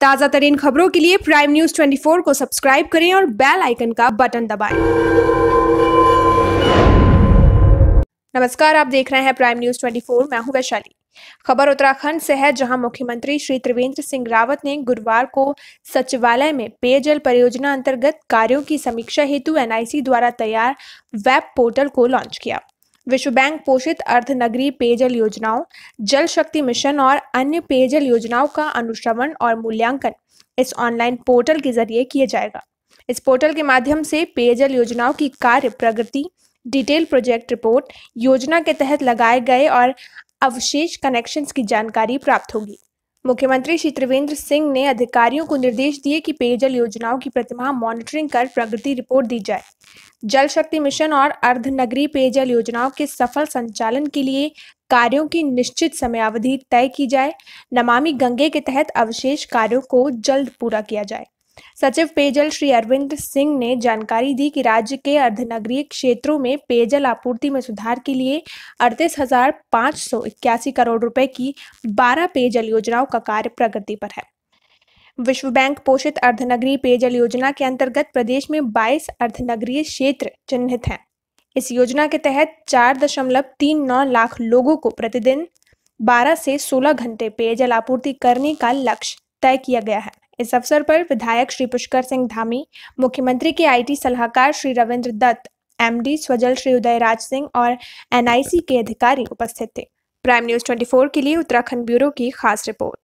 ताज़ा तरीन खबरों के लिए प्राइम न्यूज 24 को सब्सक्राइब करें और बेल आइकन का बटन दबाएं। नमस्कार आप देख रहे हैं प्राइम न्यूज 24 मैं हूं वैशाली खबर उत्तराखंड से है जहां मुख्यमंत्री श्री त्रिवेंद्र सिंह रावत ने गुरुवार को सचिवालय में पेयजल परियोजना अंतर्गत कार्यों की समीक्षा हेतु एनआईसी द्वारा तैयार वेब पोर्टल को लॉन्च किया विश्व बैंक पोषित अर्ध नगरीय पेयजल योजनाओं जल शक्ति मिशन और अन्य पेयजल योजनाओं का अनुश्रवण और मूल्यांकन इस ऑनलाइन पोर्टल के जरिए किया जाएगा इस पोर्टल के माध्यम से पेयजल योजनाओं की कार्य प्रगति डिटेल प्रोजेक्ट रिपोर्ट योजना के तहत लगाए गए और अवशेष कनेक्शंस की जानकारी प्राप्त होगी मुख्यमंत्री श्री त्रिवेंद्र सिंह ने अधिकारियों को निर्देश दिए कि पेयजल योजनाओं की प्रतिमाह मॉनिटरिंग कर प्रगति रिपोर्ट दी जाए जल शक्ति मिशन और अर्धनगरीय पेयजल योजनाओं के सफल संचालन के लिए कार्यों की निश्चित समयावधि तय की जाए नमामि गंगे के तहत अवशेष कार्यों को जल्द पूरा किया जाए सचिव पेयजल श्री अरविंद सिंह ने जानकारी दी कि राज्य के अर्धनगरीय क्षेत्रों में पेयजल आपूर्ति में सुधार के लिए अड़तीस हजार सौ इक्यासी करोड़ रुपए की बारह पेयजल योजनाओं का कार्य प्रगति पर है विश्व बैंक पोषित अर्धनगरीय पेयजल योजना के अंतर्गत प्रदेश में 22 अर्धनगरीय क्षेत्र चिन्हित हैं इस योजना के तहत चार दशमलव तीन नौ लाख लोगों को प्रतिदिन बारह से सोलह घंटे पेयजल आपूर्ति करने का लक्ष्य तय किया गया है इस अवसर पर विधायक श्री पुष्कर सिंह धामी मुख्यमंत्री के आईटी सलाहकार श्री रविंद्र दत्त एमडी स्वजल श्री उदयराज सिंह और एनआईसी के अधिकारी उपस्थित थे प्राइम न्यूज 24 के लिए उत्तराखंड ब्यूरो की खास रिपोर्ट